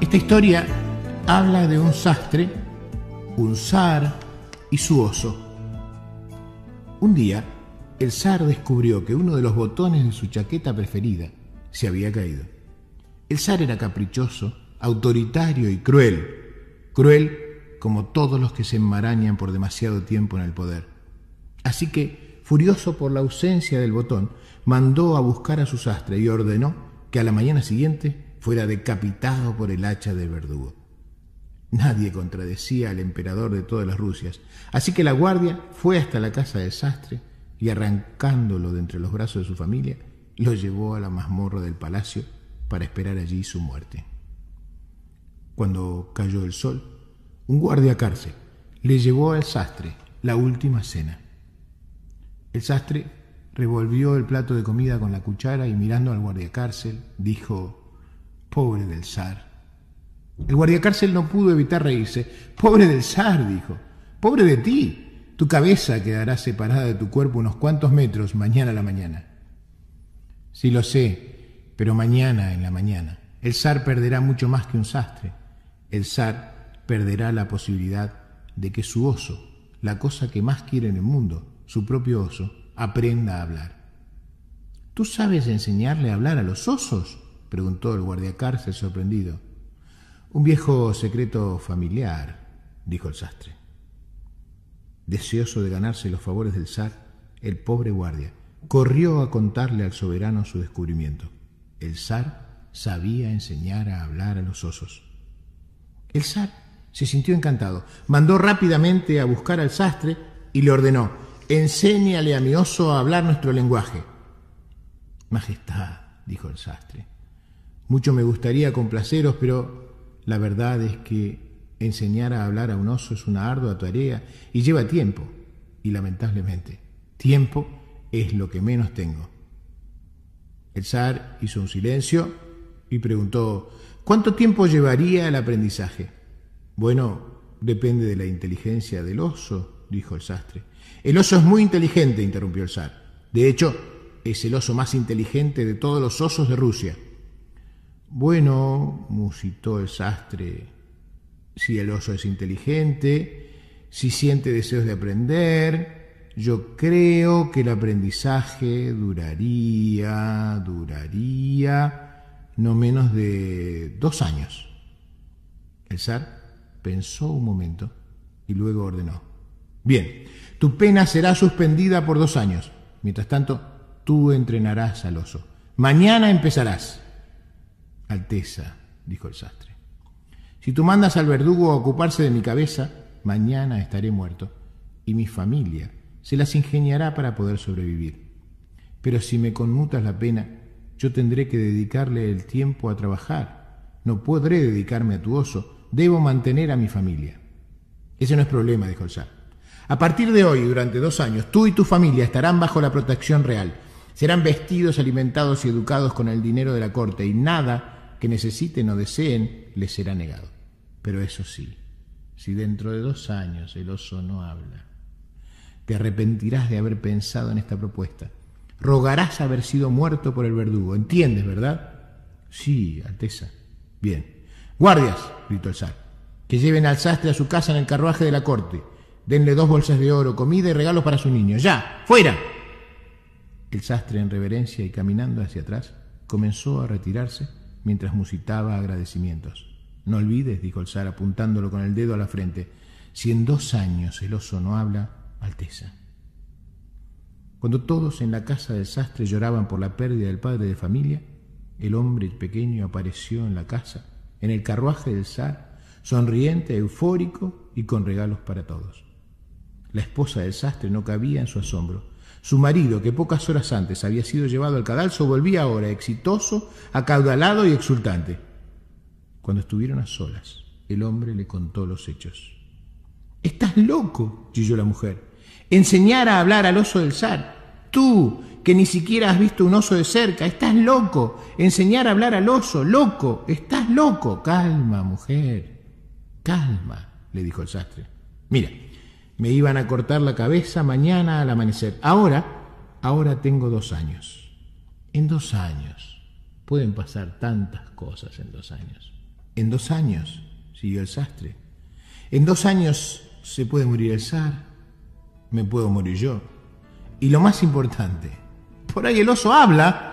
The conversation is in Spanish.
Esta historia habla de un sastre, un zar y su oso. Un día, el zar descubrió que uno de los botones de su chaqueta preferida se había caído. El zar era caprichoso, autoritario y cruel, cruel como todos los que se enmarañan por demasiado tiempo en el poder. Así que, furioso por la ausencia del botón, mandó a buscar a su sastre y ordenó que a la mañana siguiente fuera decapitado por el hacha del verdugo. Nadie contradecía al emperador de todas las Rusias, así que la guardia fue hasta la casa del sastre y arrancándolo de entre los brazos de su familia, lo llevó a la mazmorra del palacio para esperar allí su muerte. Cuando cayó el sol, un guardia cárcel le llevó al sastre la última cena. El sastre revolvió el plato de comida con la cuchara y mirando al guardia cárcel dijo, Pobre del zar. El guardiacárcel no pudo evitar reírse. Pobre del zar, dijo. Pobre de ti. Tu cabeza quedará separada de tu cuerpo unos cuantos metros mañana a la mañana. Sí lo sé, pero mañana en la mañana. El zar perderá mucho más que un sastre. El zar perderá la posibilidad de que su oso, la cosa que más quiere en el mundo, su propio oso, aprenda a hablar. ¿Tú sabes enseñarle a hablar a los osos? preguntó el cárcel sorprendido. Un viejo secreto familiar, dijo el sastre. Deseoso de ganarse los favores del zar, el pobre guardia corrió a contarle al soberano su descubrimiento. El zar sabía enseñar a hablar a los osos. El zar se sintió encantado, mandó rápidamente a buscar al sastre y le ordenó, enséñale a mi oso a hablar nuestro lenguaje. Majestad, dijo el sastre, mucho me gustaría complaceros, pero la verdad es que enseñar a hablar a un oso es una ardua tarea y lleva tiempo. Y lamentablemente, tiempo es lo que menos tengo. El zar hizo un silencio y preguntó, ¿cuánto tiempo llevaría el aprendizaje? Bueno, depende de la inteligencia del oso, dijo el sastre. El oso es muy inteligente, interrumpió el zar. De hecho, es el oso más inteligente de todos los osos de Rusia. Bueno, musitó el sastre, si el oso es inteligente, si siente deseos de aprender, yo creo que el aprendizaje duraría, duraría no menos de dos años. El zar pensó un momento y luego ordenó. Bien, tu pena será suspendida por dos años. Mientras tanto, tú entrenarás al oso. Mañana empezarás. Alteza, dijo el sastre, si tú mandas al verdugo a ocuparse de mi cabeza, mañana estaré muerto y mi familia se las ingeniará para poder sobrevivir. Pero si me conmutas la pena, yo tendré que dedicarle el tiempo a trabajar. No podré dedicarme a tu oso. Debo mantener a mi familia. Ese no es problema, dijo el sastre. A partir de hoy, durante dos años, tú y tu familia estarán bajo la protección real. Serán vestidos, alimentados y educados con el dinero de la corte y nada que necesiten o deseen, les será negado. Pero eso sí, si dentro de dos años el oso no habla, te arrepentirás de haber pensado en esta propuesta. Rogarás haber sido muerto por el verdugo. ¿Entiendes, verdad? Sí, Alteza. Bien. Guardias, gritó el zar, que lleven al sastre a su casa en el carruaje de la corte. Denle dos bolsas de oro, comida y regalos para su niño. ¡Ya! ¡Fuera! El sastre en reverencia y caminando hacia atrás comenzó a retirarse mientras musitaba agradecimientos. No olvides, dijo el zar apuntándolo con el dedo a la frente, si en dos años el oso no habla, Alteza. Cuando todos en la casa del sastre lloraban por la pérdida del padre de familia, el hombre pequeño apareció en la casa, en el carruaje del zar, sonriente, eufórico y con regalos para todos. La esposa del sastre no cabía en su asombro. Su marido, que pocas horas antes había sido llevado al cadalso, volvía ahora exitoso, acaudalado y exultante. Cuando estuvieron a solas, el hombre le contó los hechos. Estás loco, chilló la mujer. Enseñar a hablar al oso del zar. Tú, que ni siquiera has visto un oso de cerca, estás loco. Enseñar a hablar al oso, loco, estás loco. Calma, mujer, calma, le dijo el sastre. Mira, me iban a cortar la cabeza mañana al amanecer. Ahora, ahora tengo dos años. En dos años. Pueden pasar tantas cosas en dos años. En dos años, siguió el sastre. En dos años se puede morir el zar, me puedo morir yo. Y lo más importante, por ahí el oso habla.